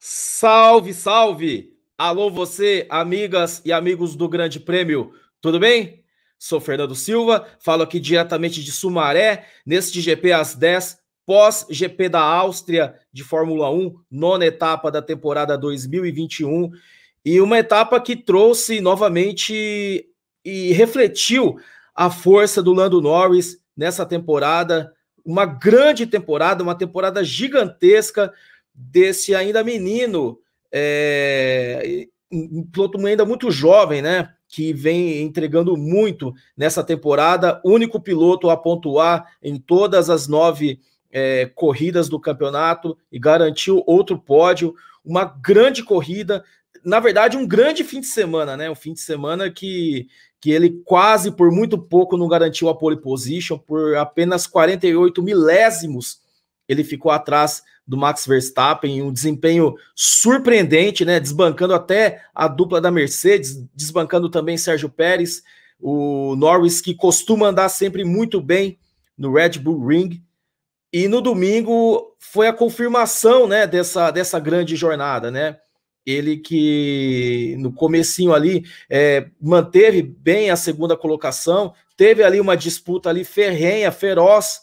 Salve, salve! Alô você, amigas e amigos do Grande Prêmio, tudo bem? Sou Fernando Silva, falo aqui diretamente de Sumaré, neste GP às 10, pós-GP da Áustria de Fórmula 1, nona etapa da temporada 2021, e uma etapa que trouxe novamente e refletiu a força do Lando Norris nessa temporada, uma grande temporada, uma temporada gigantesca, desse ainda menino, é, um piloto ainda muito jovem, né? Que vem entregando muito nessa temporada, único piloto a pontuar em todas as nove é, corridas do campeonato e garantiu outro pódio. Uma grande corrida, na verdade, um grande fim de semana, né? Um fim de semana que, que ele quase por muito pouco não garantiu a pole position, por apenas 48 milésimos ele ficou atrás do Max Verstappen, um desempenho surpreendente, né? Desbancando até a dupla da Mercedes, desbancando também Sérgio Pérez, o Norris que costuma andar sempre muito bem no Red Bull Ring. E no domingo foi a confirmação, né, dessa, dessa grande jornada, né? Ele que no comecinho ali é, manteve bem a segunda colocação, teve ali uma disputa ali ferrenha, feroz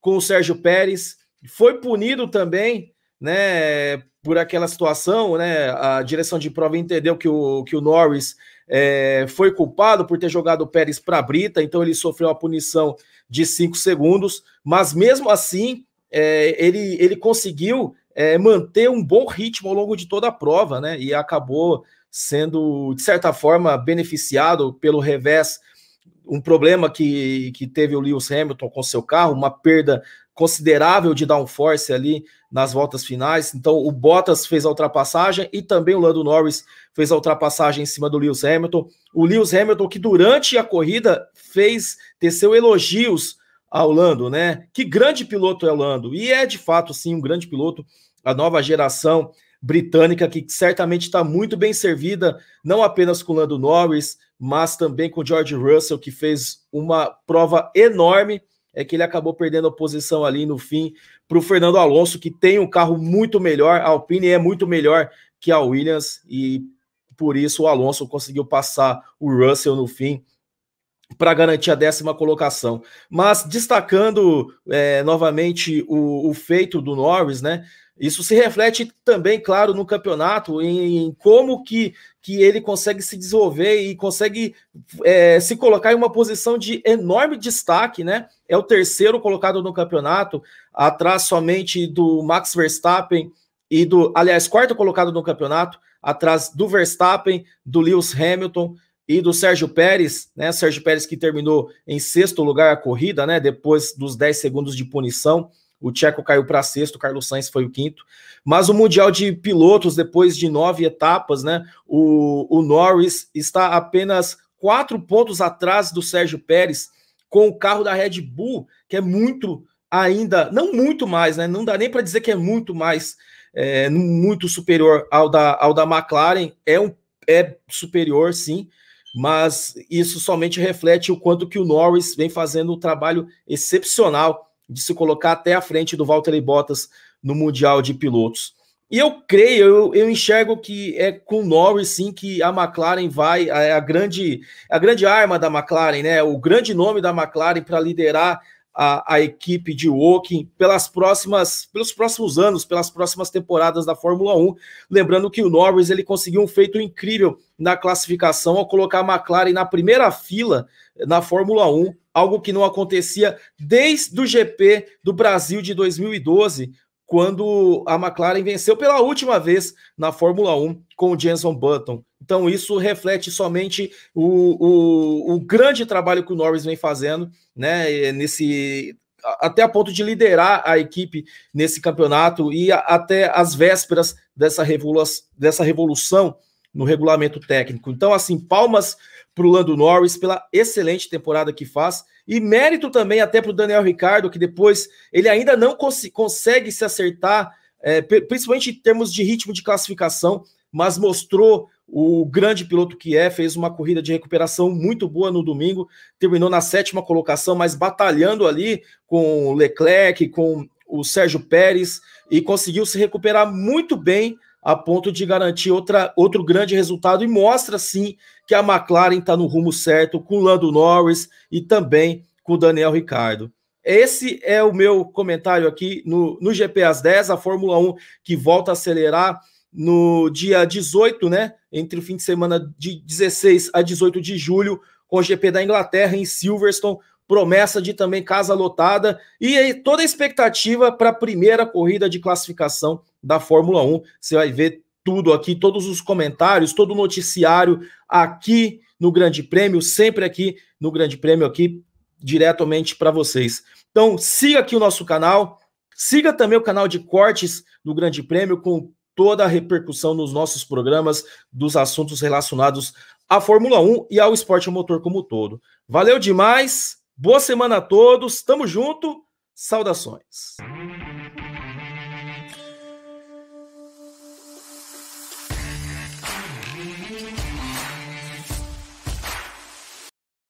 com o Sérgio Pérez, foi punido também, né, por aquela situação, né, a direção de prova entendeu que o, que o Norris é, foi culpado por ter jogado o Pérez para Brita, então ele sofreu uma punição de cinco segundos, mas mesmo assim é, ele, ele conseguiu é, manter um bom ritmo ao longo de toda a prova, né, e acabou sendo, de certa forma, beneficiado pelo revés um problema que, que teve o Lewis Hamilton com seu carro, uma perda considerável de downforce ali nas voltas finais. Então, o Bottas fez a ultrapassagem e também o Lando Norris fez a ultrapassagem em cima do Lewis Hamilton. O Lewis Hamilton, que durante a corrida fez, teceu elogios ao Lando, né? Que grande piloto é o Lando. E é, de fato, sim, um grande piloto. A nova geração britânica, que certamente está muito bem servida, não apenas com o Lando Norris, mas também com o George Russell, que fez uma prova enorme é que ele acabou perdendo a posição ali no fim para o Fernando Alonso, que tem um carro muito melhor, a Alpine é muito melhor que a Williams, e por isso o Alonso conseguiu passar o Russell no fim para garantir a décima colocação. Mas destacando é, novamente o, o, feito do Norris, né? Isso se reflete também, claro, no campeonato, em como que, que ele consegue se desenvolver e consegue é, se colocar em uma posição de enorme destaque, né? É o terceiro colocado no campeonato, atrás somente do Max Verstappen e do, aliás, quarto colocado no campeonato, atrás do Verstappen, do Lewis Hamilton e do Sérgio Pérez, né? Sérgio Pérez que terminou em sexto lugar a corrida, né? Depois dos 10 segundos de punição o Tcheco caiu para sexto, o Carlos Sainz foi o quinto. Mas o Mundial de Pilotos, depois de nove etapas, né? O, o Norris está apenas quatro pontos atrás do Sérgio Pérez com o carro da Red Bull, que é muito ainda, não muito mais, né? Não dá nem para dizer que é muito mais, é, muito superior ao da, ao da McLaren. É, um, é superior, sim, mas isso somente reflete o quanto que o Norris vem fazendo um trabalho excepcional de se colocar até à frente do Valtteri Bottas no Mundial de Pilotos. E eu creio, eu, eu enxergo que é com Norris sim que a McLaren vai, a, é a, grande, a grande arma da McLaren, né? O grande nome da McLaren para liderar a, a, equipe de Woking pelas próximas, pelos próximos anos, pelas próximas temporadas da Fórmula 1. Lembrando que o Norris ele conseguiu um feito incrível na classificação ao colocar a McLaren na primeira fila na Fórmula 1 algo que não acontecia desde o GP do Brasil de 2012, quando a McLaren venceu pela última vez na Fórmula 1 com o Jenson Button. Então, isso reflete somente o, o, o grande trabalho que o Norris vem fazendo, né? Eh, nesse até a ponto de liderar a equipe nesse campeonato e até as vésperas dessa, revolu dessa revolução no regulamento técnico. Então, assim, palmas para o Lando Norris pela excelente temporada que faz e mérito também até para o Daniel Ricardo, que depois ele ainda não cons consegue se acertar, é, principalmente em termos de ritmo de classificação, mas mostrou o grande piloto que é, fez uma corrida de recuperação muito boa no domingo, terminou na sétima colocação, mas batalhando ali com o Leclerc, com o Sérgio Pérez e conseguiu se recuperar muito bem a ponto de garantir outra, outro grande resultado e mostra sim que a McLaren está no rumo certo com o Lando Norris e também com o Daniel Ricardo. Esse é o meu comentário aqui no, no GP às 10, a Fórmula 1 que volta a acelerar no dia 18, né? Entre o fim de semana de 16 a 18 de julho, com o GP da Inglaterra em Silverstone, promessa de também casa lotada e aí, toda a expectativa para a primeira corrida de classificação da Fórmula 1. Você vai ver tudo aqui, todos os comentários, todo o noticiário aqui no Grande Prêmio, sempre aqui no Grande Prêmio, aqui diretamente para vocês. Então, siga aqui o nosso canal, siga também o canal de cortes do Grande Prêmio com toda a repercussão nos nossos programas dos assuntos relacionados à Fórmula 1 e ao esporte motor como um todo. Valeu demais, boa semana a todos, tamo junto, saudações.